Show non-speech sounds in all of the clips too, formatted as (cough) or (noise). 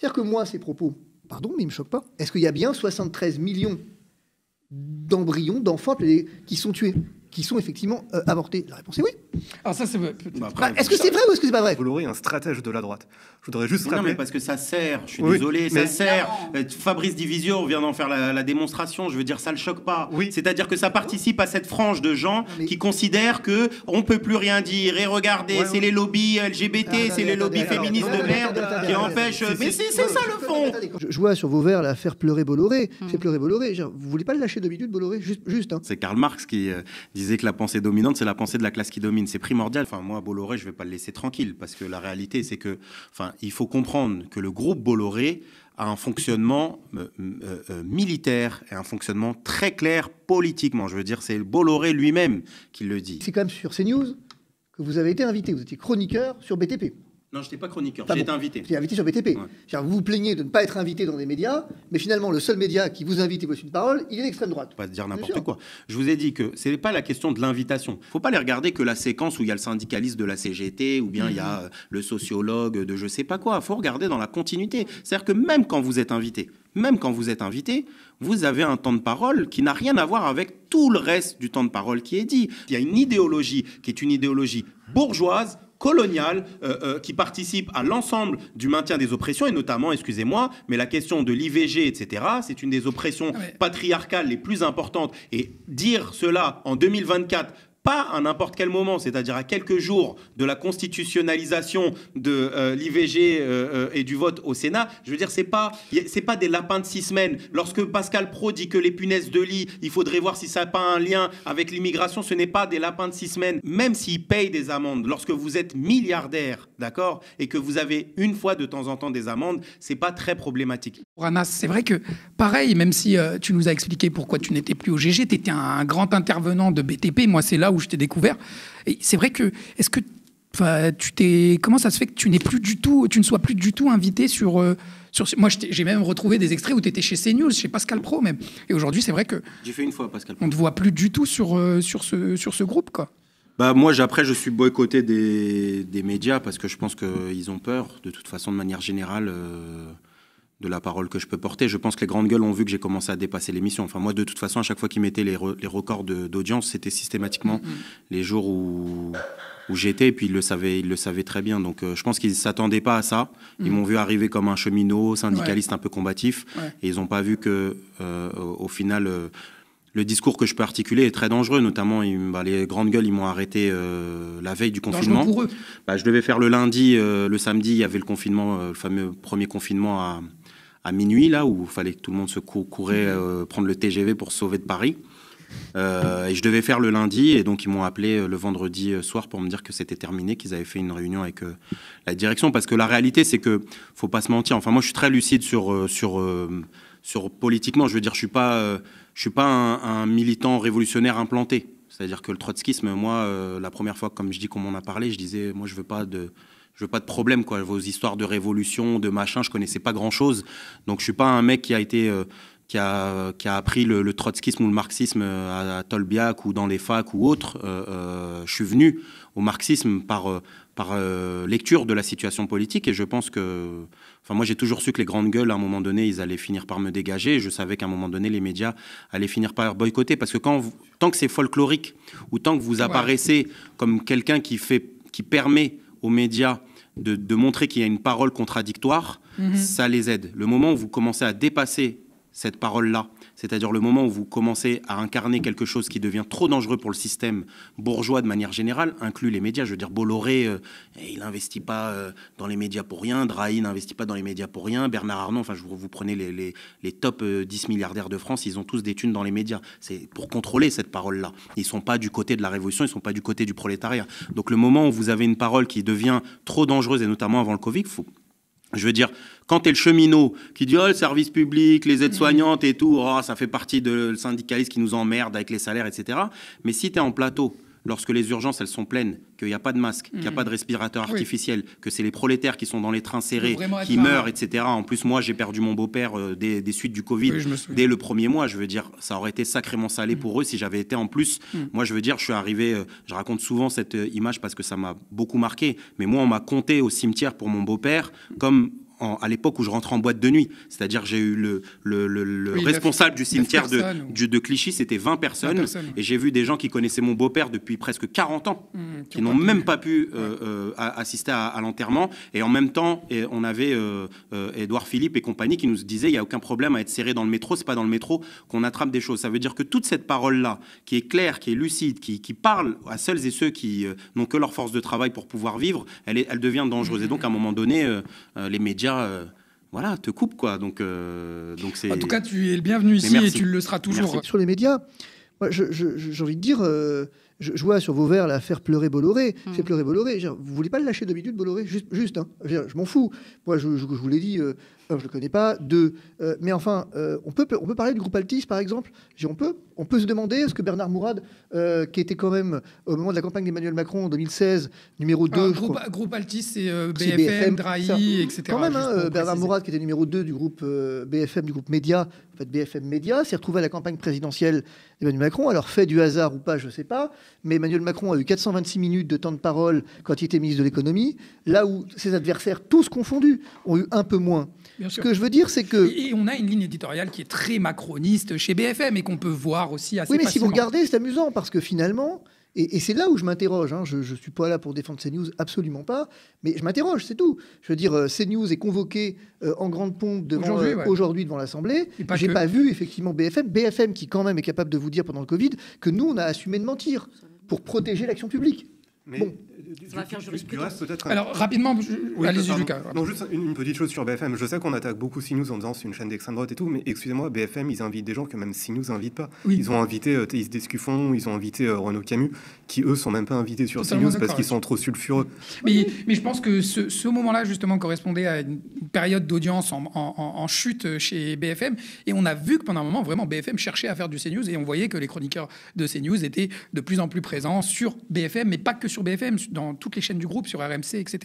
C'est-à-dire que moi, ces propos, pardon, mais ils ne me choquent pas. Est-ce qu'il y a bien 73 millions d'embryons, d'enfants qui sont tués, qui sont effectivement euh, avortés La réponse est oui. Alors ça, bah, bah, Est-ce que c'est vrai ou est-ce que c'est pas vrai Bolloré un stratège de la droite. Je voudrais juste Non, mais parce que ça sert. Je suis désolé, ça sert. Euh, Fabrice Divisio vient d'en faire la, démonstration. Je veux dire, ça le choque pas. C'est-à-dire que ça participe à cette frange de gens qui considèrent que on peut plus rien dire. Et regardez, c'est les lobbies LGBT, c'est les lobbies féministes de merde qui empêchent. Mais c'est ça le fond. Je vois sur vos verres la faire pleurer Bolloré. C'est hmm. pleurer Bolloré. Vous voulez pas le lâcher deux minutes, Bolloré Juste. Hein. C'est Karl Marx qui euh, disait que la pensée dominante, c'est la pensée de la classe qui domine c'est primordial. Enfin, moi, Bolloré, je ne vais pas le laisser tranquille parce que la réalité, c'est que, enfin, il faut comprendre que le groupe Bolloré a un fonctionnement euh, euh, euh, militaire et un fonctionnement très clair politiquement. Je veux dire, c'est Bolloré lui-même qui le dit. C'est quand même sur CNews que vous avez été invité. Vous étiez chroniqueur sur BTP. Non, je n'étais pas chroniqueur, J'étais invité. J'étais invité sur BTP. Vous vous plaignez de ne pas être invité dans des médias, mais finalement, le seul média qui vous invite et vous suit une parole, il est l'extrême droite. Pas dire n'importe quoi. Je vous ai dit que ce n'est pas la question de l'invitation. Il ne faut pas les regarder que la séquence où il y a le syndicaliste de la CGT ou bien il y a mmh. euh, le sociologue de je sais pas quoi. Il faut regarder dans la continuité. C'est-à-dire que même quand vous êtes invité, même quand vous êtes invité, vous avez un temps de parole qui n'a rien à voir avec tout le reste du temps de parole qui est dit. Il y a une idéologie qui est une idéologie bourgeoise coloniale euh, euh, qui participe à l'ensemble du maintien des oppressions, et notamment, excusez-moi, mais la question de l'IVG, etc., c'est une des oppressions ah patriarcales les plus importantes. Et dire cela en 2024 pas à n'importe quel moment, c'est-à-dire à quelques jours de la constitutionnalisation de euh, l'IVG euh, euh, et du vote au Sénat, je veux dire, c'est pas, pas des lapins de six semaines. Lorsque Pascal Pro dit que les punaises de lit, il faudrait voir si ça n'a pas un lien avec l'immigration, ce n'est pas des lapins de six semaines. Même s'ils payent des amendes, lorsque vous êtes milliardaire, d'accord, et que vous avez une fois de temps en temps des amendes, c'est pas très problématique. Pour Anas, c'est vrai que, pareil, même si tu nous as expliqué pourquoi tu n'étais plus au GG, tu étais un, un grand intervenant de BTP, moi c'est là où je t'ai découvert. Et c'est vrai que, est-ce que Enfin, tu t'es comment ça se fait que tu n'es plus du tout tu ne sois plus du tout invité sur euh, sur moi j'ai même retrouvé des extraits où tu étais chez CNews chez Pascal Pro même et aujourd'hui c'est vrai que j'ai fait une fois Pascal Pro. on te voit plus du tout sur euh, sur ce sur ce groupe quoi bah moi après je suis boycotté des, des médias parce que je pense qu'ils ont peur de toute façon de manière générale euh, de la parole que je peux porter. Je pense que les grandes gueules ont vu que j'ai commencé à dépasser l'émission. Enfin, moi, de toute façon, à chaque fois qu'ils mettaient les, records d'audience, c'était systématiquement mm, mm. les jours où, j'étais. Et puis, ils le savaient, ils le savaient très bien. Donc, euh, je pense qu'ils ne s'attendaient pas à ça. Ils mm. m'ont vu arriver comme un cheminot, syndicaliste un peu combatif. Et ils n'ont pas vu que, euh, au, final, euh, le discours que je peux articuler est très dangereux, notamment bah, les grandes gueules, ils m'ont arrêté la veille du confinement. Pour bah, je devais faire le lundi, le samedi, il y avait le confinement, le fameux premier confinement à, à minuit, là, où il fallait que tout le monde se courait euh, prendre le TGV pour sauver de Paris. Euh, et je devais faire le lundi, et donc ils m'ont appelé euh, le vendredi soir pour me dire que c'était terminé, qu'ils avaient fait une réunion avec la direction. Parce que la réalité, c'est que faut pas se mentir. Enfin, moi, je suis très lucide sur sur sur politiquement. Je veux dire, je suis pas je suis pas un, militant révolutionnaire implanté. C'est-à-dire que le trotskisme, moi, la première fois, comme je dis, qu'on m'en a parlé, je disais, moi, je veux pas de je veux pas de problème quoi. Vos histoires de révolution, de machin, je connaissais pas grand chose. Donc je suis pas un mec qui a été euh, qui a, qui a appris le, trotskisme ou le marxisme euh, à, Tolbiac ou dans les facs ou autres. Euh, je suis venu au marxisme par, par lecture de la situation politique et je pense que. Enfin, moi, j'ai toujours su que les grandes gueules, à un moment donné, ils allaient finir par me dégager. Je savais qu'à un moment donné, les médias allaient finir par boycotter parce que quand tant que c'est folklorique ou tant que vous apparaissez comme quelqu'un qui fait qui permet aux médias de, montrer qu'il y a une parole contradictoire, mhm. ça les aide. Le moment où vous commencez à dépasser cette parole-là c'est-à-dire le moment où vous commencez à incarner quelque chose qui devient trop dangereux pour le système bourgeois de manière générale, inclut les médias. Je veux dire, Bolloré, euh, eh, il n'investit pas euh, dans les médias pour rien, Drahi n'investit pas dans les médias pour rien, Bernard Arnault, enfin, je vous, prenez les, les, top 10 euh, milliardaires de France, ils ont tous des thunes dans les médias. C'est pour contrôler cette parole-là. Ils ne sont pas du côté de la révolution, ils ne sont pas du côté du prolétariat. Donc le moment où vous avez une parole qui devient trop dangereuse, et notamment avant le Covid, faut je veux dire, quand t'es le cheminot qui dit oh le service public, les aides soignantes et tout, oh, ça fait partie de le qui nous emmerde avec les salaires, etc. Mais si t'es en plateau lorsque les urgences elles sont pleines, qu'il n'y a pas de masque, qu'il n'y a mm. pas de respirateur artificiel, que c'est les prolétaires qui sont dans les trains serrés, qui meurent, etc. En plus, moi, j'ai perdu mon beau-père euh, des, suites du Covid dès le premier mois. Je veux dire, ça aurait été sacrément salé mm. pour eux si j'avais été en plus. Mm. Moi, je veux dire, je suis arrivé, euh, je raconte souvent cette euh, image parce que ça m'a beaucoup marqué, mais moi, on m'a compté au cimetière pour mon beau-père comme à l'époque où je rentrais en boîte de nuit. C'est-à-dire, j'ai eu le, responsable du cimetière de, de Clichy, c'était 20 personnes, Et j'ai vu des gens qui connaissaient mon beau-père depuis presque 40 ans, mmh, qui, n'ont même pas pu euh, euh, assister à, l'enterrement. Et en même temps, on avait Edouard euh, Philippe et compagnie qui nous disaient il n'y a aucun problème à être serré dans le métro, c'est pas dans le métro qu'on attrape des choses. Ça veut dire que toute cette parole-là, qui est claire, qui est lucide, qui, parle à celles et ceux qui n'ont que leur force de travail pour pouvoir vivre, elle, est, elle devient dangereuse. Et mmh. donc, à un moment donné, les médias euh, voilà, te coupe quoi. Donc, euh, donc c'est. En tout cas, tu es le bienvenu ici et tu le seras toujours. Sur les médias, j'ai envie de dire. Euh, je, vois sur vos verres la faire pleurer Bolloré, C'est hmm. pleurer Bolloré. vous voulez pas le lâcher d'habitude, minutes, Bolloré Juste, hein. je, m'en fous. Moi, je, vous l'ai dit, euh, je ne le connais pas. Euh, mais enfin, euh, on, peut, on peut parler du groupe Altice, par exemple. On peut, on peut se demander, est-ce que Bernard Mourad, qui était quand même, au moment de la campagne d'Emmanuel Macron en 2016, numéro 2... groupe, groupe, Altis, c'est BFM, Drahi, etc. Quand même, hein, Bernard Mourad, qui était numéro 2 du groupe BFM, du groupe Média, en fait BFM Média, s'est retrouvé à la campagne présidentielle d'Emmanuel Macron. Alors, fait du hasard ou pas, je ne sais pas, mais Emmanuel Macron a eu 426 minutes de temps de parole quand il était ministre de l'économie, là où ses adversaires, tous confondus, ont eu un peu moins. Ce que je veux dire, c'est que. Et, on a une ligne éditoriale qui est très macroniste chez BFM et qu'on peut voir aussi assez. Oui, mais si vous regardez, c'est amusant parce que finalement. Et, c'est là où je m'interroge. Hein, je ne suis pas là pour défendre CNews, absolument pas. Mais je m'interroge, c'est tout. Je veux dire, euh, CNews est convoqué euh, en grande pompe euh, aujourd'hui devant l'Assemblée. Je n'ai pas vu effectivement BFM. BFM qui quand même est capable de vous dire pendant le Covid que nous on a assumé de mentir pour protéger l'action publique. bon. Alors, rapidement, allez-y, Lucas. juste une, petite chose sur BFM. Je sais qu'on attaque beaucoup CNews en disant c'est une chaîne d'extrême droite et tout, mais excusez-moi, BFM, ils invitent des gens que même nous n'invite pas. Ils ont invité euh, ils ont invité euh, Renaud Camus, qui eux sont même pas invités sur CNews parce qu'ils sont trop sulfureux. Mais, mais je pense que ce, moment-là, justement, correspondait à une période d'audience en, en, chute chez BFM. Et on a vu que pendant un moment, vraiment, BFM cherchait à faire du CNews et on voyait que les chroniqueurs de CNews étaient de plus en plus présents sur BFM, mais pas que sur BFM, dans toutes les chaînes du groupe, sur RMC, etc.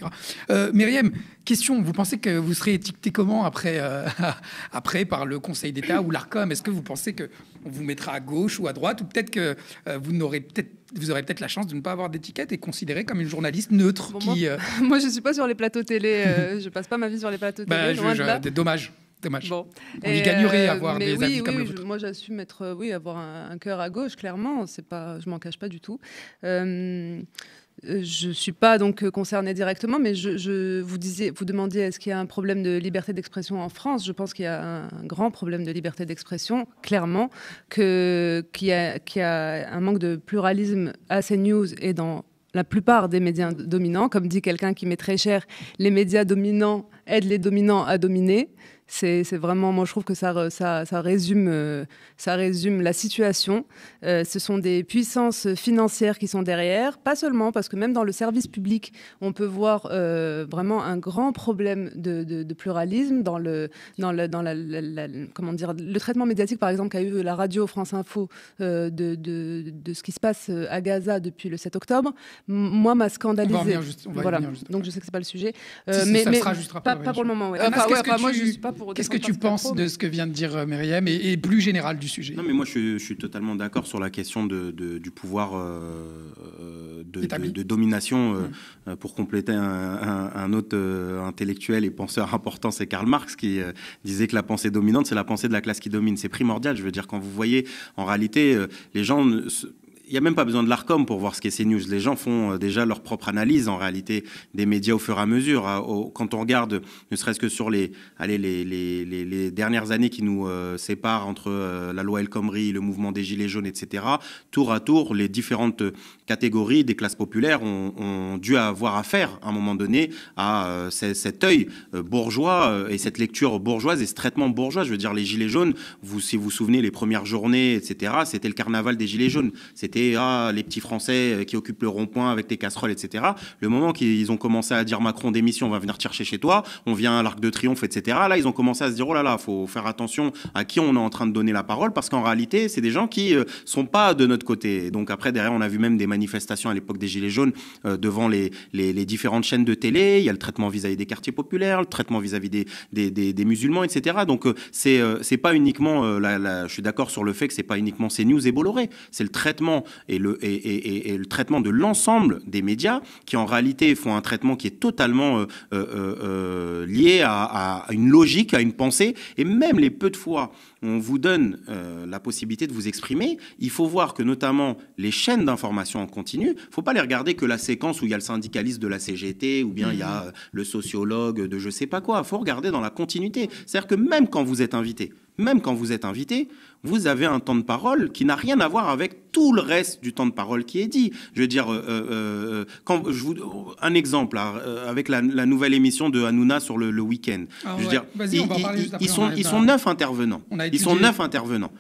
Euh, Myriam, question, vous pensez que vous serez étiqueté comment après, euh, (laughs) après par le Conseil d'État ou l'ARCOM Est-ce que vous pensez qu'on vous mettra à gauche ou à droite Ou peut-être que euh, vous n'aurez peut-être vous aurez peut-être la chance de ne pas avoir d'étiquette et considéré comme une journaliste neutre. qui, moi, (laughs) je ne suis pas sur les plateaux télé, Je (laughs) je passe pas ma vie sur les plateaux bah, télé. Dommage. Dommage. Bon. y gagnerait à avoir des avis comme le vôtre. moi, j'assume être, oui, avoir un, cœur à gauche, clairement. C'est pas, je m'en cache pas du tout. Euh, je ne suis pas donc euh, concernée directement, mais je, vous, disais, vous demandiez est-ce qu'il y a un problème de liberté d'expression en France Je pense qu'il y a un, grand problème de liberté d'expression, clairement, qu'il, y a, un manque de pluralisme à news et dans la plupart des médias dominants. Comme dit quelqu'un qui met très cher, les médias dominants aident les dominants à dominer. C'est vraiment, moi je trouve que ça, ça, ça résume, euh, ça résume la situation. Euh, ce sont des puissances financières qui sont derrière, pas seulement parce que même dans le service public, on peut voir euh, vraiment un grand problème de, pluralisme dans le, dans dans la, comment dire, le traitement médiatique par exemple qu'a eu la radio France Info de, de, ce qui se passe à Gaza depuis le 7 octobre. Moi, m'a scandalisé. Voilà. Donc je sais que c'est pas le sujet, mais, ça mais sera juste pas, pas, pour le moment. Ouais. Qu'est-ce que tu penses de ce que vient de dire euh, Myriam et, plus général du sujet Non, mais moi, je, suis totalement d'accord sur la question de, du pouvoir euh, euh, de, domination. Mmh. Pour compléter un, autre intellectuel et penseur important, c'est Karl Marx qui disait que la pensée dominante, c'est la pensée de la classe qui domine. C'est primordial. Je veux dire, quand vous voyez, en réalité, les gens il n'y a même pas besoin de l'ARCOM pour voir ce qu'est CNews. Les gens font euh, déjà leur propre analyse, en réalité, des médias au fur et à mesure. Hein. Quand on regarde, ne serait-ce que sur les, allez, les, les, dernières années qui nous euh, séparent entre euh, la loi El Khomri, le mouvement des Gilets jaunes, etc., tour à tour, les différentes catégories des classes populaires ont, dû avoir affaire, à un moment donné, à cet œil bourgeois et cette lecture bourgeoise et ce traitement bourgeois. Je veux dire, les Gilets jaunes, vous, si vous vous souvenez, les premières journées, etc., c'était le carnaval des Gilets jaunes. C'était ah, les petits Français euh, qui occupent le rond-point avec les casseroles, etc. Le moment qu'ils ont commencé à dire Macron démission, on va venir te chercher chez toi, on vient à l'Arc de Triomphe, etc. Là, ils ont commencé à se dire oh là là, faut faire attention à qui on est en train de donner la parole parce qu'en réalité, c'est des gens qui euh, sont pas de notre côté. Donc après, derrière, on a vu même des manifestations à l'époque des Gilets jaunes euh, devant les, différentes chaînes de télé. Il y a le traitement vis-à-vis des quartiers populaires, le traitement vis-à-vis des, musulmans, etc. Donc c'est c'est pas uniquement, la, je suis d'accord sur le fait que c'est pas uniquement CNews et Bolloré, c'est le traitement et le, traitement de l'ensemble des médias, qui en réalité font un traitement qui est totalement euh, euh, euh, lié à, une logique, à une pensée, et même les peu de fois on vous donne la possibilité de vous exprimer, il faut voir que notamment les chaînes d'information en continu, il faut pas les regarder que la séquence où il y a le syndicaliste de la CGT, ou bien il y a mmh. le sociologue de je ne sais pas quoi, il faut regarder dans la continuité. C'est-à-dire que même quand vous êtes invité, même quand vous êtes invité, vous avez un temps de parole qui n'a rien à voir avec tout le reste du temps de parole qui est dit. Je veux dire, euh, euh, euh, quand je vous, un exemple hein, avec la, nouvelle émission de Hanouna sur le, week-end. Ah je veux dire, ils, sont, ils, sont, neuf intervenants. Ils sont neuf intervenants.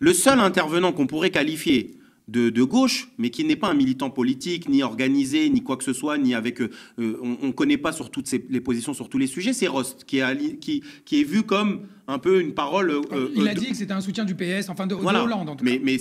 Le seul intervenant qu'on pourrait qualifier de, gauche, mais qui n'est pas un militant politique, ni organisé, ni quoi que ce soit, ni avec. Euh, euh, on ne connaît pas sur toutes les positions sur tous les sujets, c'est Rost, qui est, vu comme un peu une parole. Euh, il a dit que c'était un soutien du PS, enfin de, Hollande en tout mais, cas. Mais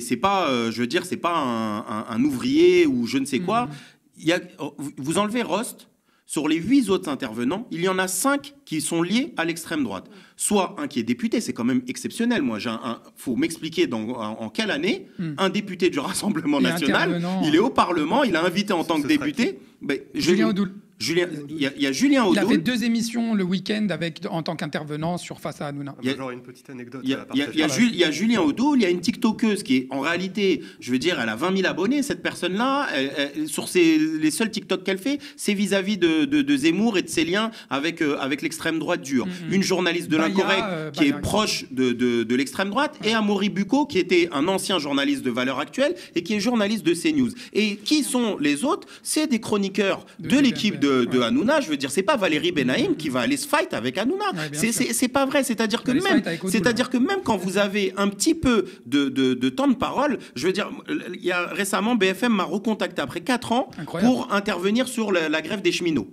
c'est pas, je veux dire, c'est pas un, ouvrier ou je ne sais quoi. Mm-hmm. Il y oh, vous enlevez Rost, sur les huit autres intervenants, il y en a cinq qui sont liés à l'extrême droite. Soit un qui est député, c'est quand même exceptionnel. Moi, j'ai faut m'expliquer en, en, quelle année hmm. un député du Rassemblement national, il est au Parlement, il a invité en tant que député. Ben, Julien Audoul. Julien, il y, a Julien Audoul. Il a fait deux émissions le week-end avec, en tant qu'intervenant sur Face à Hanouna. Il y a genre une petite anecdote. Il y, a Julien Odo, il y a une TikTokeuse qui est en réalité, je veux dire, elle a 20 000 abonnés, cette personne-là. Sur les seuls TikTok qu'elle fait, c'est vis-à-vis de, Zemmour et de ses liens avec, euh, avec l'extrême droite dure. Mm-hmm. Une journaliste de l'incorrect euh, qui est proche de, l'extrême droite et Amaury Bucco qui était un ancien journaliste de valeur actuelle et qui est journaliste de CNews. Et qui sont les autres C'est des chroniqueurs de l'équipe de de, Hanouna, je veux dire, c'est pas Valérie Benaïm qui va aller se fight avec Hanouna. c'est pas vrai. C'est-à-dire que même, c'est-à-dire que même quand vous avez un petit peu de, temps de parole, je veux dire, il y a récemment BFM m'a recontacté après 4 ans pour intervenir sur la, grève des cheminots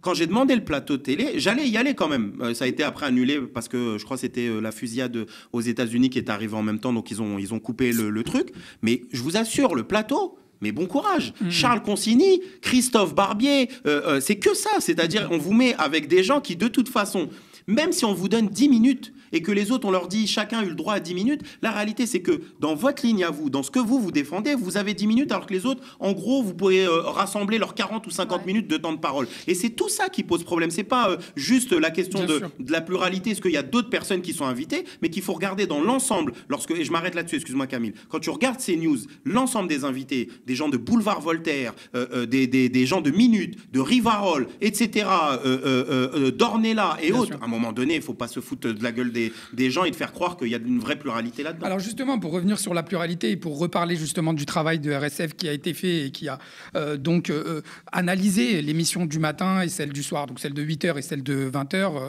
quand j'ai demandé le plateau télé, j'allais y aller quand même. Euh, ça a été après annulé parce que je crois que c'était euh, la fusillade aux États-Unis qui est arrivée en même temps, donc ils ont, ils ont coupé le truc. Mais je vous assure, le plateau, mais bon courage. Mm. Charles Consigny, Christophe Barbier, euh, euh, c'est que ça. C'est-à-dire, on vous met avec des gens qui, de toute façon, même si on vous donne 10 minutes et que les autres, on leur dit chacun a eu le droit à 10 minutes, la réalité, c'est que dans votre ligne à vous, dans ce que vous, vous défendez, vous avez 10 minutes alors que les autres, en gros, vous pouvez euh, rassembler leurs 40 ou 50 minutes de temps de parole. Et c'est tout ça qui pose problème. C'est pas euh, juste la question de, la pluralité, est-ce qu'il y a d'autres personnes qui sont invitées, mais qu'il faut regarder dans l'ensemble. Lorsque, et je m'arrête là-dessus, excuse-moi Camille. Quand tu regardes ces news, l'ensemble des invités, des gens de Boulevard Voltaire, euh, des, gens de Minute, de Rivarol, etc., Dornella et autres, moment donné, il ne faut pas se foutre de la gueule des, gens et de faire croire qu'il y a une vraie pluralité là-dedans. Alors justement, pour revenir sur la pluralité et pour reparler justement du travail de RSF qui a été fait et qui a euh, donc euh, euh, analysé l'émission du matin et celle du soir, donc celle de 8h et celle de 20h.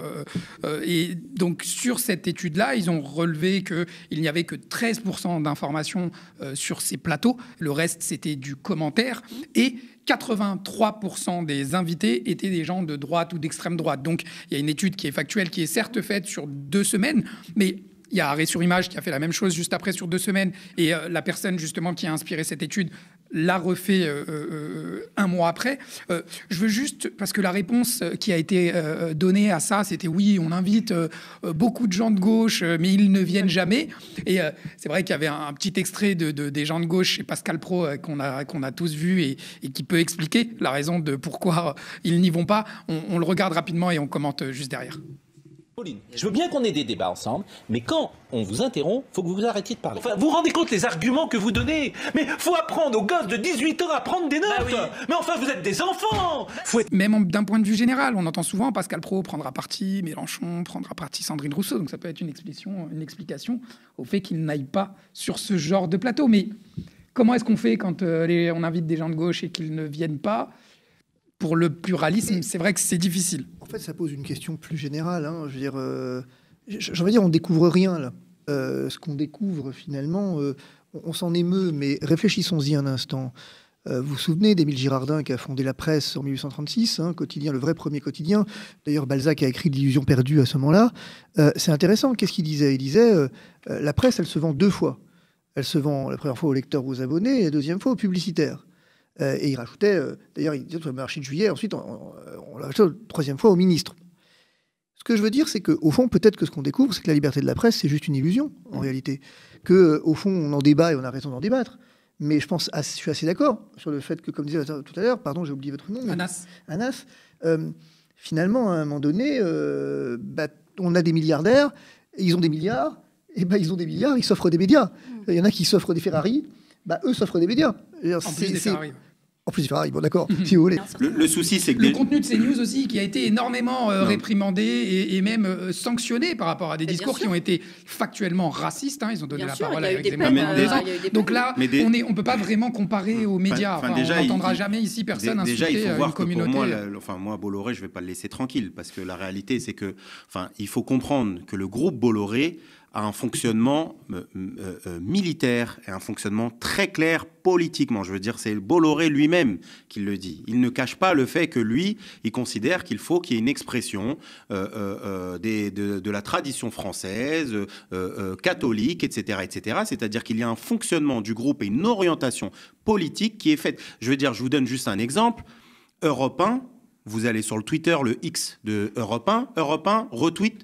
et donc sur cette étude-là, ils ont relevé qu'il n'y avait que 13% d'informations sur ces plateaux. Le reste, c'était du commentaire. Et 83% des invités étaient des gens de droite ou d'extrême droite. Donc il y a une étude qui est factuelle, qui est certes faite sur deux semaines, mais il y a Arrêt sur Image qui a fait la même chose juste après sur deux semaines. Et euh, la personne justement qui a inspiré cette étude l'a refait euh, euh, un mois après. Euh, je veux juste, parce que la réponse qui a été donnée à ça, c'était oui, on invite beaucoup de gens de gauche, mais ils ne viennent jamais. Et c'est vrai qu'il y avait un, petit extrait de, des gens de gauche chez Pascal Pro qu'on a, tous vu et, qui peut expliquer la raison de pourquoi ils n'y vont pas. on le regarde rapidement et on commente juste derrière je veux bien qu'on ait des débats ensemble, mais quand on vous interrompt, faut que vous arrêtiez de parler. Vous vous rendez compte des arguments que vous donnez Mais faut apprendre aux gosses de 18 ans à prendre des bah notes. Mais enfin, vous êtes des enfants. Même d'un point de vue général, on entend souvent Pascal Pro prendra parti, Mélenchon prendra parti, Sandrine Rousseau. Donc ça peut être une explication, une explication au fait qu'il n'aille pas sur ce genre de plateau. Mais comment est-ce qu'on fait quand euh, on invite des gens de gauche et qu'ils ne viennent pas pour le pluralisme, c'est vrai que c'est difficile. En fait, ça pose une question plus générale. Hein. Je veux dire, on euh, ne dire, on découvre rien là. Euh, ce qu'on découvre finalement, euh, on, s'en émeut, mais réfléchissons-y un instant. vous vous souvenez d'Émile Girardin qui a fondé la presse en 1836, hein, quotidien, le vrai premier quotidien. D'ailleurs, Balzac a écrit L'illusion perdue à ce moment-là. c'est intéressant. Qu'est-ce qu'il disait Il disait, Il disait la presse, elle se vend deux fois. Elle se vend la première fois aux lecteurs, aux abonnés, et la deuxième fois aux publicitaires. Euh, et il rajoutait, euh, d'ailleurs, il disait sur le marché de juillet, ensuite on, l'a rajouté une troisième fois au ministre. Ce que je veux dire, c'est qu'au fond, peut-être que ce qu'on découvre, c'est que la liberté de la presse, c'est juste une illusion, en mm. réalité. Que, euh, au fond, on en débat et on a raison d'en débattre. Mais je pense, ah, je suis assez d'accord sur le fait que, comme disait tout à l'heure, pardon, j'ai oublié votre nom. Anas. Anas. finalement, à un moment donné, bah, on a des milliardaires, ils ont des milliards, et bah, ils ont des milliards, ils s'offrent des médias. Mm. Il y en a qui s'offrent des Ferrari, bah, eux s'offrent des médias. En plus, il fait, bon, d'accord, mhm. si vous voulez. le, souci, c'est que. Le contenu de ces news aussi, qui a été énormément euh, réprimandé et, même euh, sanctionné par rapport à des discours qui ont été factuellement racistes. Hein, ils ont donné la parole à euh, des Donc là, on ne on peut pas vraiment comparer aux médias. déjà, on n'entendra jamais ici personne insulter Déjà, il faut voir moi, enfin, moi, Bolloré, je ne vais pas le laisser tranquille, parce que la réalité, c'est que, enfin, il faut comprendre que le groupe Bolloré à un fonctionnement euh, euh, euh, militaire et un fonctionnement très clair politiquement. Je veux dire, c'est Bolloré lui-même qui le dit. Il ne cache pas le fait que lui, il considère qu'il faut qu'il y ait une expression des, de, de, la tradition française, catholique, etc., etc. C'est-à-dire qu'il y a un fonctionnement du groupe et une orientation politique qui est faite. Je veux dire, je vous donne juste un exemple. Europe 1, vous allez sur le Twitter, le X de Europe 1, Europe 1 retweet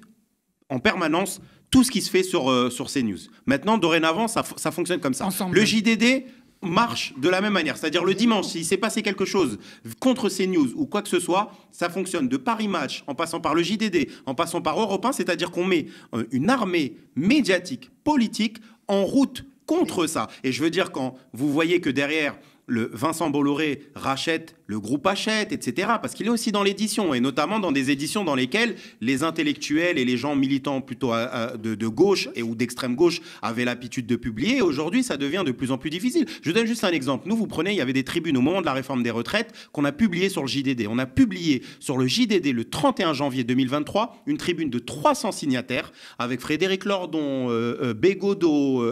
en permanence tout ce qui se fait sur, euh, sur CNews. Maintenant, dorénavant, ça, fonctionne comme ça. Le JDD marche de la même manière. C'est-à-dire le dimanche, s'il s'est passé quelque chose contre CNews ou quoi que ce soit, ça fonctionne de Paris Match, en passant par le JDD, en passant par Europe 1, c'est-à-dire qu'on met euh, une armée médiatique, politique, en route contre ça. Et je veux dire, quand vous voyez que derrière, le Vincent Bolloré rachète le groupe achète, etc. Parce qu'il est aussi dans l'édition, et notamment dans des éditions dans lesquelles les intellectuels et les gens militants plutôt euh, euh, de, gauche et ou d'extrême gauche avaient l'habitude de publier. Aujourd'hui, ça devient de plus en plus difficile. Je donne juste un exemple. Nous, vous prenez, il y avait des tribunes au moment de la réforme des retraites qu'on a publié sur le JDD. On a publié sur le JDD le 31 janvier 2023 une tribune de 300 signataires avec Frédéric Lordon, euh,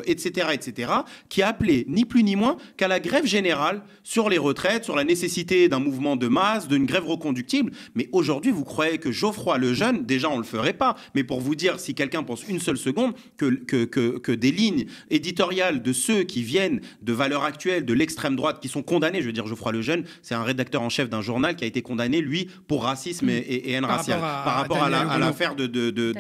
etc., euh, etc., qui appelait appelé ni plus ni moins qu'à la grève générale sur les retraites, sur la nécessité d'un mouvement de masse, d'une grève reconductible. Mais aujourd'hui, vous croyez que Geoffroy Lejeune, déjà, on ne le ferait pas. Mais pour vous dire, si quelqu'un pense une seule seconde, que, que, des lignes éditoriales de ceux qui viennent de valeurs actuelles, de l'extrême droite, qui sont condamnés, je veux dire, Geoffroy Lejeune, c'est un rédacteur en chef d'un journal qui a été condamné, lui, pour racisme mm. et, haine raciale, par rapport à l'affaire de,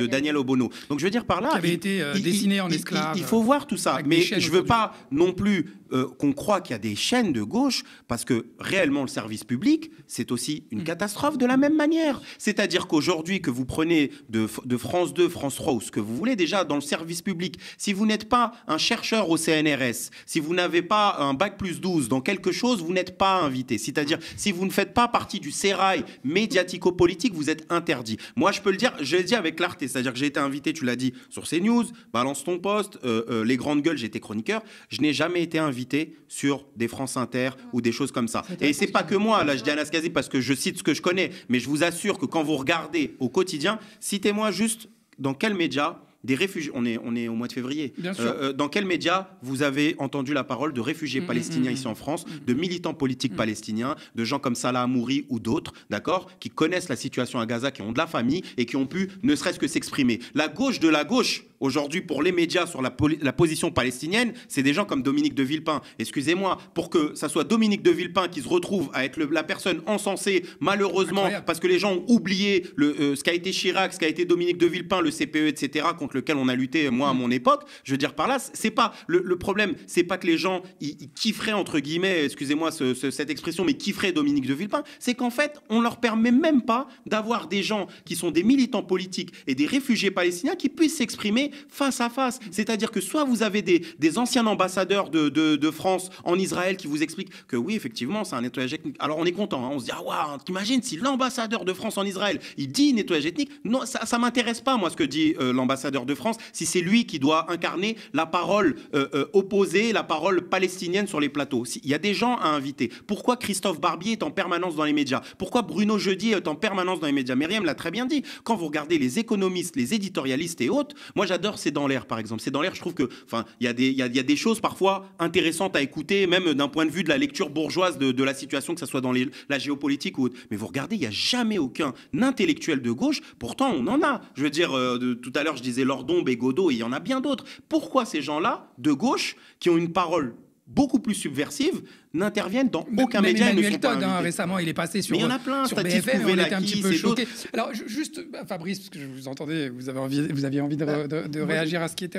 Daniel. Obono. Donc je veux dire par là... avait été euh, dessiné en esclave. Il, faut voir tout ça. Mais je ne veux pas non plus euh, qu'on croit qu'il y a des chaînes de gauche, parce que réellement le service public, c'est aussi une mm. catastrophe de la même manière. C'est-à-dire qu'aujourd'hui, que vous prenez de, France 2, France 3 ou ce que vous voulez, déjà dans le service public, si vous n'êtes pas un chercheur au CNRS, si vous n'avez pas un bac plus 12 dans quelque chose, vous n'êtes pas invité. C'est-à-dire, mm. si vous ne faites pas partie du sérail médiatico-politique, vous êtes interdit. Moi, je peux le dire, je le dis avec clarté, c'est-à-dire que j'ai été invité, tu l'as dit, sur CNews, Balance ton poste, euh, euh, Les Grandes Gueules, j'étais chroniqueur, je n'ai jamais été invité sur des France Inter ou des choses comme ça. Et c'est pas que moi, là je dis parce que je cite ce que je connais, mais je vous assure que quand vous regardez au quotidien, citez-moi juste dans quel média des réfugiés. On est, on est au mois de février. Euh, euh, dans quels médias vous avez entendu la parole de réfugiés mm, mm, palestiniens mm, ici en France, de militants politiques palestiniens, de gens comme Salah Amouri ou d'autres, d'accord, qui connaissent la situation à Gaza, qui ont de la famille et qui ont pu ne serait-ce que s'exprimer. La gauche de la gauche, aujourd'hui, pour les médias sur la, la position palestinienne, c'est des gens comme Dominique de Villepin. Excusez-moi, pour que ça soit Dominique de Villepin qui se retrouve à être la personne encensée, malheureusement, parce que les gens ont oublié euh, ce qu'a été Chirac, ce qu'a été Dominique de Villepin, le CPE, etc., contre lequel on a lutté, moi, à mhm. mon époque. Je veux dire, par là, c'est pas le, problème, c'est pas que les gens ils kifferaient, entre guillemets, excusez-moi cette expression, mais kifferaient Dominique de Villepin, c'est qu'en fait, on leur permet même pas d'avoir des gens qui sont des militants politiques et des réfugiés palestiniens qui puissent s'exprimer face à face. C'est-à-dire que soit vous avez des, anciens ambassadeurs de, France en Israël qui vous expliquent que oui, effectivement, c'est un nettoyage ethnique. Alors on est content, hein. on se dit, ah t'imagines si l'ambassadeur de France en Israël, il dit nettoyage ethnique, non, ça, m'intéresse pas, moi, ce que dit euh, l'ambassadeur de France, si c'est lui qui doit incarner la parole euh, euh, opposée, la parole palestinienne sur les plateaux. Il y a des gens à inviter. Pourquoi Christophe Barbier est en permanence dans les médias Pourquoi Bruno Jeudi est en permanence dans les médias Myriam l'a très bien dit. Quand vous regardez les économistes, les éditorialistes et autres, moi j'adore C'est dans l'air par exemple. C'est dans l'air, je trouve que, enfin, il y, a, des choses parfois intéressantes à écouter, même d'un point de vue de la lecture bourgeoise de, la situation, que ce soit dans la géopolitique ou autre. Mais vous regardez, il n'y a jamais aucun intellectuel de gauche. Pourtant, on en a. Je veux dire, euh, tout à l'heure, je disais Dombe et Godot, il y en a bien d'autres. Pourquoi ces gens-là, de gauche, qui ont une parole beaucoup plus subversive, n'interviennent dans aucun média. Hein, récemment, il est passé sur. il a euh, plein. Sur BFM, on un petit peu choqué. Alors juste, bah, Fabrice, parce que vous entendais vous avez envie, vous aviez envie de, bah, réagir à ce qui était,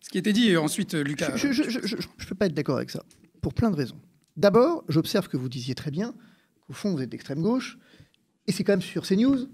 ce qui était dit, et ensuite, euh, Lucas. Je ne peux pas être d'accord avec ça pour plein de raisons. D'abord, j'observe que vous disiez très bien qu'au fond, vous êtes d'extrême gauche, et c'est quand même sur CNews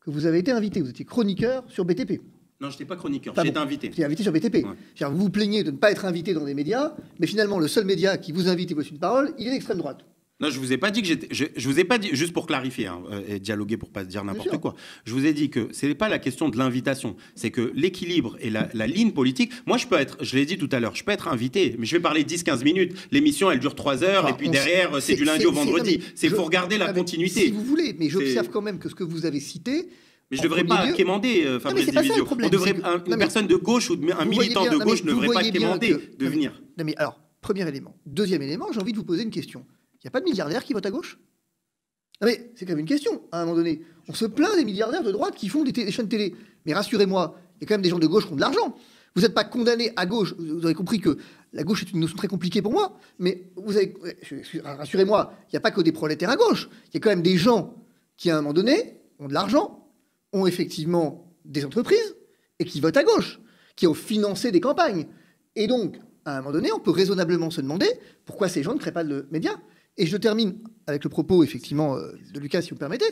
que vous avez été invité. Vous étiez chroniqueur sur BTP. Non, je n'étais pas chroniqueur, j'étais invité. J'étais invité sur BTP. Vous vous plaignez de ne pas être invité dans des médias, mais finalement, le seul média qui vous invite et vous suit une parole, il est l'extrême droite. Non, je vous ai pas dit que j'étais. Je, vous ai pas dit juste pour clarifier hein, euh, et dialoguer pour pas dire n'importe quoi. Je vous ai dit que ce n'est pas la question de l'invitation, c'est que l'équilibre et la, la, ligne politique. Moi, je peux être. Je l'ai dit tout à l'heure, je peux être invité, mais je vais parler 10-15 minutes. L'émission, elle dure 3 heures, ah, et puis derrière, c'est du lundi au vendredi. C'est pour garder la continuité. Si vous voulez, mais j'observe quand même que ce que vous avez cité, mais je ne devrais pas demander quémander euh, Fabrice On une personne de gauche ou un militant de gauche ne devrait pas quémander de venir. Non mais alors, premier élément. Deuxième élément, j'ai envie de vous poser une question. Il n'y a pas de milliardaires qui votent à gauche non mais c'est quand même une question, à un moment donné. On se plaint des milliardaires de droite qui font des, chaînes télé. Mais rassurez-moi, il y a quand même des gens de gauche qui ont de l'argent. Vous n'êtes pas condamné à gauche. Vous avez compris que la gauche est une notion très compliquée pour moi. Mais vous avez, rassurez-moi, il n'y a pas que des prolétaires à gauche. Il y a quand même des gens qui, à un moment donné, ont de l'argent, ont effectivement des entreprises et qui votent à gauche, qui ont financé des campagnes. Et donc, à un moment donné, on peut raisonnablement se demander pourquoi ces gens ne créent pas de médias. Et je termine avec le propos, effectivement, euh, de Lucas, si vous permettez,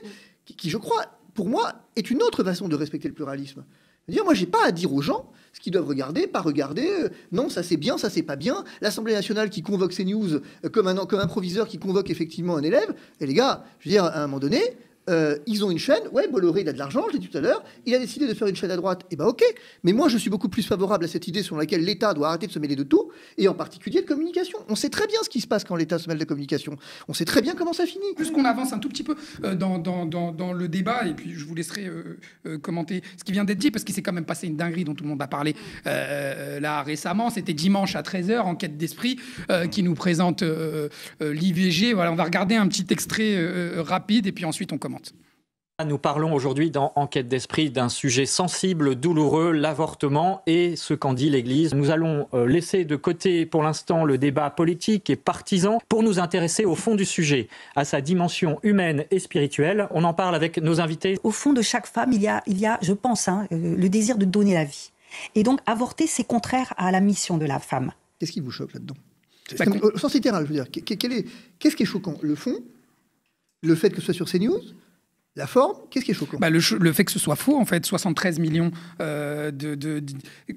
qui, je crois, pour moi, est une autre façon de respecter le pluralisme. Dire, moi, j'ai pas à dire aux gens ce qu'ils doivent regarder, pas regarder. Euh, non, ça c'est bien, ça c'est pas bien. L'Assemblée nationale qui convoque ces news euh, comme un comme un proviseur qui convoque effectivement un élève. Et les gars, je veux dire, à un moment donné, euh, ils ont une chaîne, ouais, Bolloré, il a de l'argent, je l'ai dit tout à l'heure, il a décidé de faire une chaîne à droite, et bah ben ok, mais moi je suis beaucoup plus favorable à cette idée selon laquelle l'État doit arrêter de se mêler de tout, et en particulier de communication. On sait très bien ce qui se passe quand l'État se mêle de communication, on sait très bien comment ça finit. Plus qu'on avance un tout petit peu euh, dans, le débat, et puis je vous laisserai euh, commenter ce qui vient d'être dit, parce qu'il s'est quand même passé une dinguerie dont tout le monde a parlé là récemment, c'était dimanche à 13h, en quête d'esprit, qui nous présente l'IVG, voilà, on va regarder un petit extrait rapide, et puis ensuite on commence. Nous parlons aujourd'hui dans Enquête d'esprit d'un sujet sensible, douloureux, l'avortement et ce qu'en dit l'Église. Nous allons euh, laisser de côté pour l'instant le débat politique et partisan pour nous intéresser au fond du sujet, à sa dimension humaine et spirituelle. On en parle avec nos invités. Au fond de chaque femme, il y a, il y a je pense, hein, euh, le désir de donner la vie. Et donc avorter, c'est contraire à la mission de la femme. Qu'est-ce qui vous choque là-dedans sens euh, littéral, je veux dire. Qu'est-ce qui est choquant Le fond Le fait que ce soit sur CNews la forme, qu'est-ce qui est choquant bah, le, fait que ce soit faux, en fait, 73 millions euh, de, de,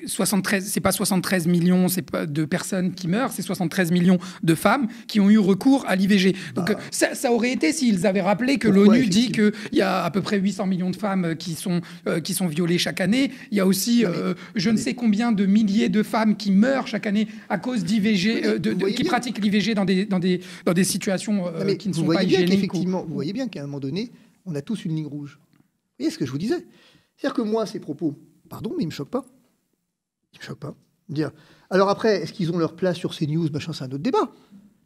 73, c'est pas 73 millions, c'est pas de personnes qui meurent, c'est 73 millions de femmes qui ont eu recours à l'IVG. Donc bah. ça, aurait été s'ils avaient rappelé que l'ONU dit qu'il y a à peu près 800 millions de femmes qui sont euh, qui sont violées chaque année. Il y a aussi euh, je ne sais combien de milliers de femmes qui meurent chaque année à cause d'IVG, qui pratiquent l'IVG dans des dans des dans des situations qui ne sont pas hygiéniques. Effectivement, vous voyez bien qu'à un moment donné on a tous une ligne rouge. Vous voyez ce que je vous disais C'est-à-dire que moi, ces propos, pardon, mais ils ne me choquent pas. Ils ne me choquent pas. Dire. Alors après, est-ce qu'ils ont leur place sur ces news Machin, c'est un autre débat.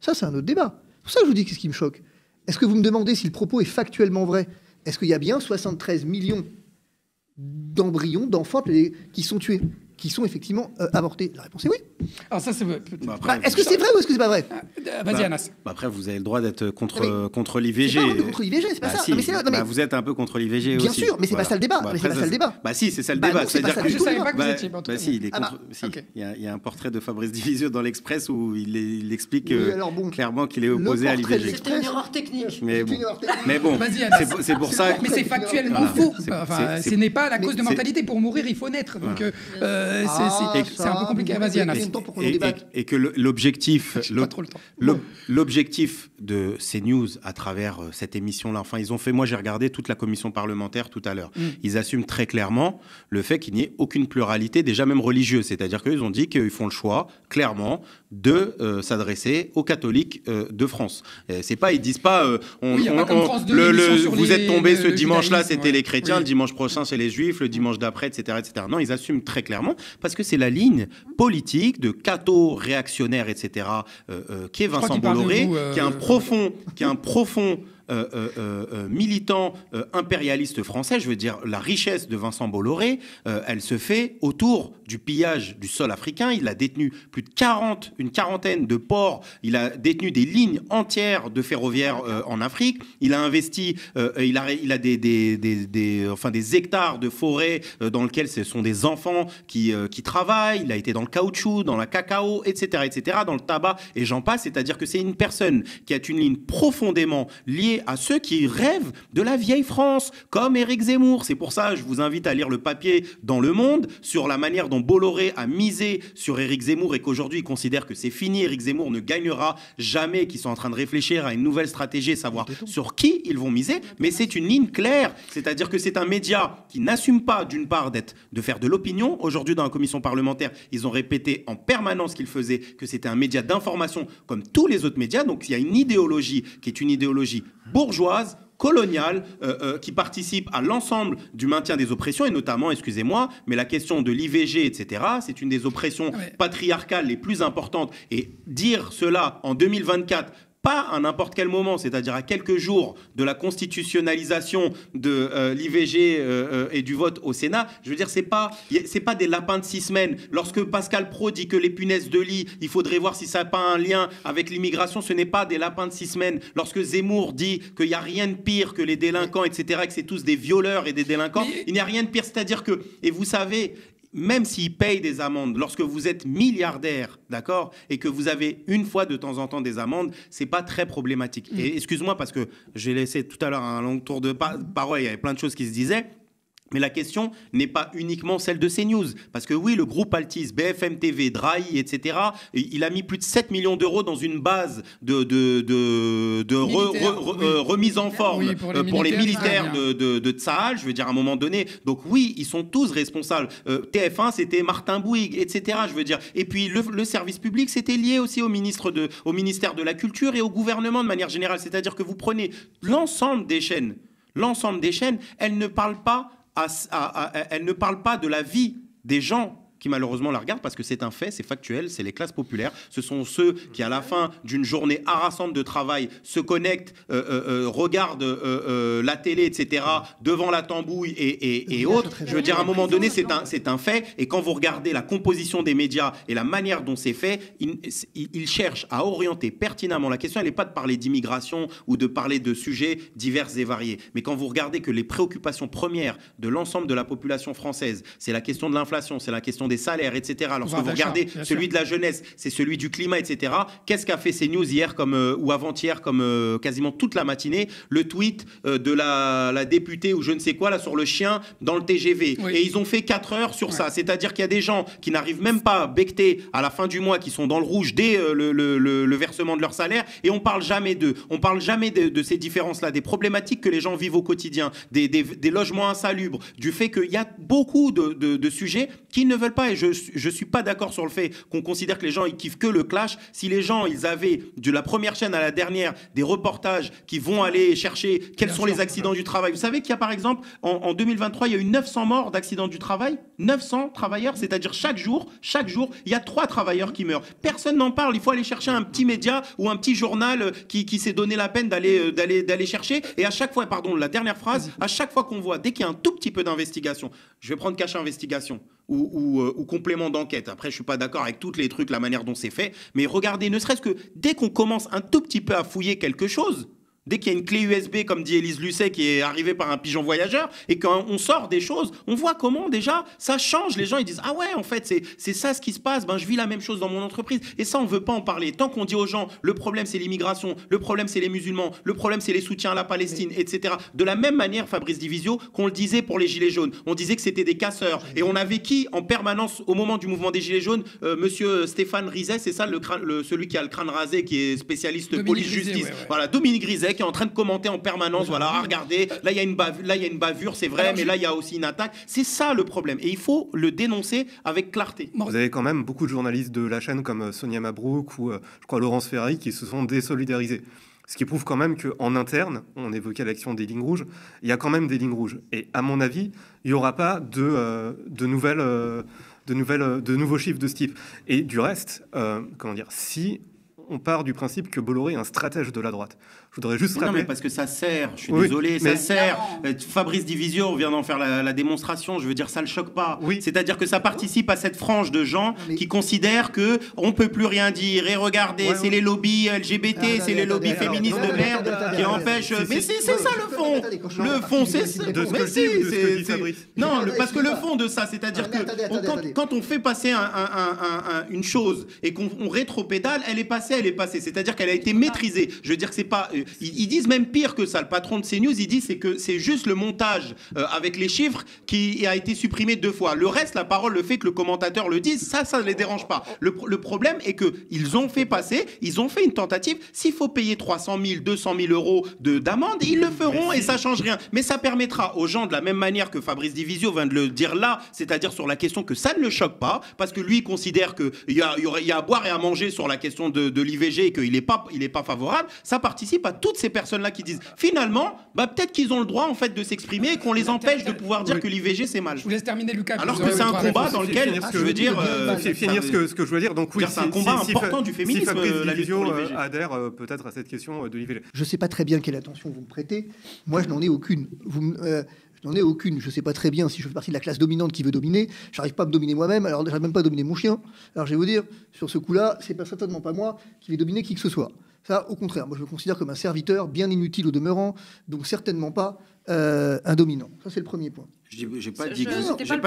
Ça, c'est un autre débat. C'est pour ça que je vous dis qu'est-ce qui me choque. Est-ce que vous me demandez si le propos est factuellement vrai Est-ce qu'il y a bien 73 millions d'embryons, d'enfants qui sont tués qui sont effectivement euh, avortés La réponse est oui. Alors ah, ça, c'est bah, ah, est-ce que c'est vrai ou est-ce que c'est pas vrai euh, Vas-y, bah, bah, après, vous avez le droit d'être contre, contre l'IVG. Pas, contre l'IVG, c'est pas bah, ça. mais là, non, mais... vous êtes un peu contre l'IVG aussi. Bien sûr, mais c'est n'est pas ça le débat. c'est ça, le débat. Bah si, c'est ça le débat. C'est-à-dire que je savais pas que vous étiez. Bah si, il est ah contre. Il y a un portrait de Fabrice Divisieux dans l'Express où il explique clairement qu'il est opposé à l'IVG. C'était une erreur technique. Mais bon, c'est pour ça. Mais c'est factuellement faux. Ce n'est pas la cause de mentalité. Pour mourir, il faut naître. Donc euh, euh, ah, c'est un peu compliqué. Vas-y, Anna. Et, et, et, que l'objectif, l'objectif de ces news à travers euh, cette émission-là, enfin, ils ont fait. Moi, j'ai regardé toute la commission parlementaire tout à l'heure. Mm. Ils assument très clairement le fait qu'il n'y ait aucune pluralité, déjà même religieuse. C'est-à-dire qu'ils ont dit qu'ils font le choix clairement de euh, s'adresser aux catholiques de France. C'est pas, ils disent pas, on, le, vous êtes tombé ce dimanche-là, c'était les chrétiens. Le dimanche prochain, c'est les juifs. Le dimanche d'après, etc., etc. Non, ils assument très clairement parce que c'est la ligne politique de cato réactionnaire, etc., euh, euh, qui est Vincent Bolloré, euh, qui un profond, qui a un profond euh, euh, euh, militant impérialiste français, je veux dire, la richesse de Vincent Bolloré, elle se fait autour du pillage du sol africain. Il a détenu plus de 40, une quarantaine de ports. Il a détenu des lignes entières de ferroviaires en Afrique. Il a investi, il a, il a des, des, enfin, des hectares de forêts dans lesquels ce sont des enfants qui, qui travaillent. Il a été dans le caoutchouc, dans la cacao, etc., etc., dans le tabac, et j'en passe. C'est-à-dire que c'est une personne qui a une ligne profondément liée à ceux qui rêvent de la vieille France, comme Éric Zemmour. C'est pour ça, que je vous invite à lire le papier dans Le Monde sur la manière dont Bolloré a misé sur Éric Zemmour et qu'aujourd'hui il considère que c'est fini, Éric Zemmour ne gagnera jamais, qu'ils sont en train de réfléchir à une nouvelle stratégie, savoir sur qui ils vont miser, mais c'est une ligne claire, c'est-à-dire que c'est un média qui n'assume pas d'une part d'être de faire de l'opinion. Aujourd'hui dans la commission parlementaire, ils ont répété en permanence qu'ils faisaient que c'était un média d'information comme tous les autres médias, donc il y a une idéologie qui est une idéologie bourgeoise coloniale euh, euh, qui participe à l'ensemble du maintien des oppressions, et notamment, excusez-moi, mais la question de l'IVG, etc., c'est une des oppressions ah patriarcales les plus importantes. Et dire cela en 2024 pas à n'importe quel moment, c'est-à-dire à quelques jours de la constitutionnalisation de euh, l'IVG euh, euh, et du vote au Sénat, je veux dire, c'est pas, c'est pas des lapins de six semaines. Lorsque Pascal Pro dit que les punaises de lit, il faudrait voir si ça n'a pas un lien avec l'immigration, ce n'est pas des lapins de six semaines. Lorsque Zemmour dit qu'il n'y a rien de pire que les délinquants, etc., que c'est tous des violeurs et des délinquants, il n'y a rien de pire. C'est-à-dire que, et vous savez, même s'ils payent des amendes, lorsque vous êtes milliardaire, d'accord, et que vous avez une fois de temps en temps des amendes, c'est pas très problématique. Mm. Et excuse-moi parce que j'ai laissé tout à l'heure un long tour de parole, il y avait plein de choses qui se disaient. Mais la question n'est pas uniquement celle de CNews, parce que oui, le groupe Altice, BFM TV, Drahi, etc., il a mis plus de 7 millions d'euros dans une base de, de, euh, remise en forme euh, pour, les militaires de, de, je veux dire, à un moment donné. Donc oui, ils sont tous responsables. Euh, TF1, c'était Martin Bouygues, etc., je veux dire. Et puis le, service public, c'était lié aussi au, ministre de, au ministère de la Culture et au gouvernement de manière générale. C'est-à-dire que vous prenez l'ensemble des chaînes, l'ensemble des chaînes, elles ne parlent pas elle ne parle pas de la vie des gens qui malheureusement la regardent parce que c'est un fait, c'est factuel, c'est les classes populaires. Ce sont ceux qui, à la fin d'une journée harassante de travail, se connectent, euh, euh, euh, regardent la télé, etc., devant la tambouille et, autres. Je veux dire, à un moment donné, c'est un, c'est un fait. Et quand vous regardez la composition des médias et la manière dont c'est fait, ils cherchent à orienter pertinemment. La question, elle n'est pas de parler d'immigration ou de parler de sujets divers et variés. Mais quand vous regardez que les préoccupations premières de l'ensemble de la population française, c'est la question de l'inflation, c'est la question des salaires, etc., lorsque bah, vous regardez celui de la jeunesse, c'est celui du climat, etc., qu'est-ce qu'a fait ces news hier comme, euh, ou avant-hier, comme euh, quasiment toute la matinée, le tweet euh, de la, députée ou je ne sais quoi, là, sur le chien dans le TGV. Et ils ont fait 4 heures sur ça. C'est-à-dire qu'il y a des gens qui n'arrivent même pas à becter à la fin du mois, qui sont dans le rouge dès le, versement de leur salaire, et on parle jamais d'eux. On parle jamais de, ces différences-là, des problématiques que les gens vivent au quotidien, des, logements insalubres, du fait qu'il y a beaucoup de, de sujets qui ne veulent pas et je ne suis pas d'accord sur le fait qu'on considère que les gens, ils kiffent que le clash. Si les gens, ils avaient, de la première chaîne à la dernière, des reportages qui vont aller chercher quels sont les accidents du travail. Vous savez qu'il y a, par exemple, en, 2023, il y a eu 900 morts d'accidents du travail. 900 travailleurs, c'est-à-dire chaque jour, chaque jour, il y a trois travailleurs qui meurent. Personne n'en parle. Il faut aller chercher un petit média ou un petit journal euh, qui, s'est donné la peine d'aller, euh, d'aller, d'aller chercher. Et à chaque fois, pardon, la dernière phrase, à chaque fois qu'on voit, dès qu'il y a un tout petit peu d'investigation, je vais prendre Cache Investigation. Euh, ou, complément d'enquête. Après, je suis pas d'accord avec toutes les trucs, la manière dont c'est fait, mais regardez, ne serait-ce que dès qu'on commence un tout petit peu à fouiller quelque chose, Dès qu'il y a une clé USB, comme dit Élise Lucet, qui est arrivée par un pigeon voyageur, et quand on sort des choses, on voit comment déjà ça change. Les gens, ils disent Ah ouais, en fait, c'est ça ce qui se passe. Ben, je vis la même chose dans mon entreprise. Et ça, on ne veut pas en parler. Tant qu'on dit aux gens Le problème, c'est l'immigration. Le problème, c'est les musulmans. Le problème, c'est les soutiens à la Palestine, etc. De la même manière, Fabrice Divisio, qu'on le disait pour les Gilets jaunes. On disait que c'était des casseurs. Et on avait qui en permanence au moment du mouvement des Gilets jaunes euh, Monsieur Stéphane Rizet, c'est ça le, crâne, celui qui a le crâne rasé, qui est spécialiste police-justice. Voilà, Dominique Rizet est en train de commenter en permanence. Voilà, ah, regardez, là il y a une bavure, là il y a une bavure, c'est vrai, mais là il y a aussi une attaque. C'est ça le problème, et il faut le dénoncer avec clarté. Vous avez quand même beaucoup de journalistes de la chaîne comme euh, Sonia Mabrouk ou euh, je crois Laurence Ferrari qui se sont désolidarisés. Ce qui prouve quand même qu'en interne, on évoquait l'action des lignes rouges, il y a quand même des lignes rouges. Et à mon avis, il n'y aura pas de, nouvelles, euh, de, nouvelles, de nouveaux chiffres de ce type. Et du reste, comment dire, si on part du principe que Bolloré est un stratège de la droite, je voudrais juste Non, mais parce que ça sert. Je suis désolé, ça sert. Euh, Fabrice Divisio vient d'en faire la, démonstration. Je veux dire, ça ne le choque pas. C'est-à-dire que ça participe à cette frange de gens qui considèrent que on peut plus rien dire. Et regardez, c'est les lobbies LGBT, c'est les lobbies féministes de merde qui empêchent. Mais c'est ça le fond. Le fond, c'est ça. Mais si, non, parce que le fond de ça, c'est-à-dire que quand on fait passer une chose et qu'on rétropédale, elle est passée, elle est passée. C'est-à-dire qu'elle a été maîtrisée. Je veux dire que c'est pas euh, ils, disent même pire que ça. Le patron de CNews, il dit c'est que c'est juste le montage euh, avec les chiffres qui a été supprimé deux fois. Le reste, la parole, le fait que le commentateur le dise, ça, ça ne les dérange pas. Le, problème est que ils ont fait passer, ils ont fait une tentative. S'il faut payer 300 000, 200 000 euros d'amende, ils le feront et ça change rien. Mais ça permettra aux gens, de la même manière que Fabrice Divisio vient de le dire là, c'est-à-dire sur la question que ça ne le choque pas, parce que lui il considère qu'il y, a à boire et à manger sur la question de, l'IVG et qu'il n'est pas, il pas favorable, ça participe à toutes ces personnes-là qui disent finalement, bah, peut-être qu'ils ont le droit en fait de s'exprimer et qu'on les empêche de pouvoir dire que l'IVG c'est mal. Je vous laisse terminer, Lucas. Alors que c'est un combat dans lequel, ah, je veux dire, euh, finir ce que je veux dire. c'est un combat important du féminisme. Euh, la adhère euh, peut-être à cette question de l'IVG. Je sais pas très bien quelle attention vous me prêtez. Moi, je n'en ai aucune. je n'en ai aucune. Je ne sais pas très bien si je fais partie de la classe dominante qui veut dominer. Je n'arrive pas à me dominer moi-même. Alors, n'arrive même pas à dominer mon chien. Alors, je vais vous dire, sur ce coup-là, c'est pas certainement pas moi qui vais dominer qui que ce soit. Ça, au contraire, moi je me considère comme un serviteur, bien inutile au demeurant, donc certainement pas euh, un dominant. Ça, c'est le premier point. Je n'ai pas,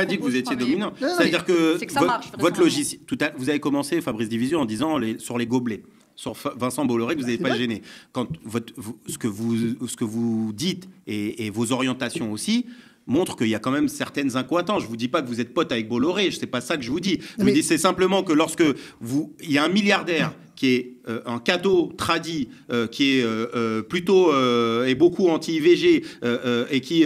dit, que, vous étiez dominant. C'est-à-dire que, votre, votre logiciel. Tout vous avez commencé, Fabrice Division, en disant les, sur les gobelets. Sur Vincent Bolloré, que vous n'avez pas pas gêné. Quand votre, ce, que vous, ce que vous dites et, vos orientations aussi, montrent qu'il y a quand même certaines incohérences. Je vous dis pas que vous êtes pote avec Bolloré, sais pas ça que je vous dis. Je vous dis c'est simplement que lorsque vous, il y a un milliardaire qui est euh, un cadeau tradit, euh, qui est euh, plutôt et beaucoup anti-IVG et qui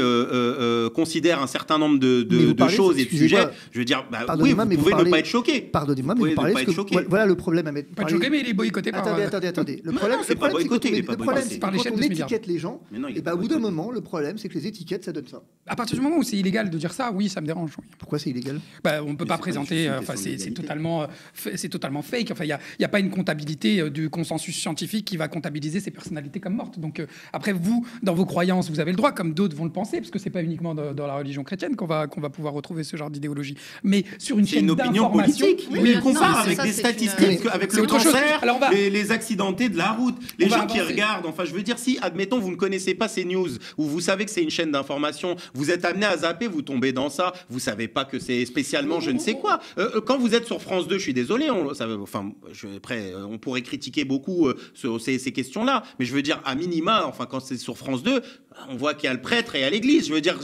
considère un certain nombre de, choses et de sujets, je veux dire, bah, oui, vous pouvez ne pas être choqué. Pardonnez-moi, mais vous, vous parlez pas être choqué. voilà le problème. À mettre, pas choqué, mais il est boycotté Attendez, attendez, attendez. (laughs) Le problème, c'est pas boycotté. Le problème, c'est quand on étiquette les gens. Et eh ben, au bout d'un moment, le problème, c'est que les étiquettes, ça donne ça. À partir du moment où c'est illégal de dire ça, oui, ça me dérange. Pourquoi c'est illégal bah, On ne peut pas présenter. c'est totalement, fake. il n'y a pas une comptabilité euh, du consensus scientifique qui va comptabiliser ces personnalités comme mortes. Donc euh, après, vous, dans vos croyances, vous avez le droit, comme d'autres vont le penser, parce que c'est pas uniquement dans, la religion chrétienne qu'on va, qu'on va pouvoir retrouver ce genre d'idéologie. Mais sur une chaîne une opinion politique. Oui, on compare avec des statistiques, euh, avec le cancer, les, accidentés de la route, les gens qui regardent. Enfin, je veux dire, si, admettons, vous ne connaissez pas ces news, ou vous savez que c'est une chaîne d'information, vous êtes amené à zapper, vous tombez dans ça, vous savez pas que c'est spécialement je ne sais quoi. quand vous êtes sur France 2, je suis désolé, on, ça, enfin, je, après, on pourrait critiquer beaucoup euh, ces, questions-là, mais je veux dire, à minima, enfin, quand c'est sur France 2, on voit qu'il y a le prêtre et à l'église. Je veux dire,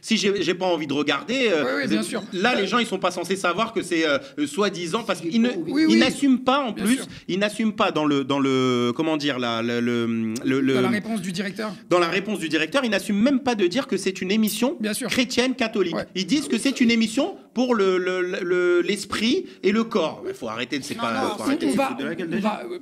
si j'ai pas envie de regarder, euh, là, les gens, ils sont pas censés savoir que c'est euh, soi-disant parce qu'ils n'assument pas en plus, ils n'assument pas dans le dans le comment dire la la réponse du directeur. Dans la réponse du directeur, ils n'assument même pas de dire que c'est une émission chrétienne catholique. Ils disent que c'est une émission pour le, l'esprit et le corps. Il faut arrêter de c'est pas arrêter de, la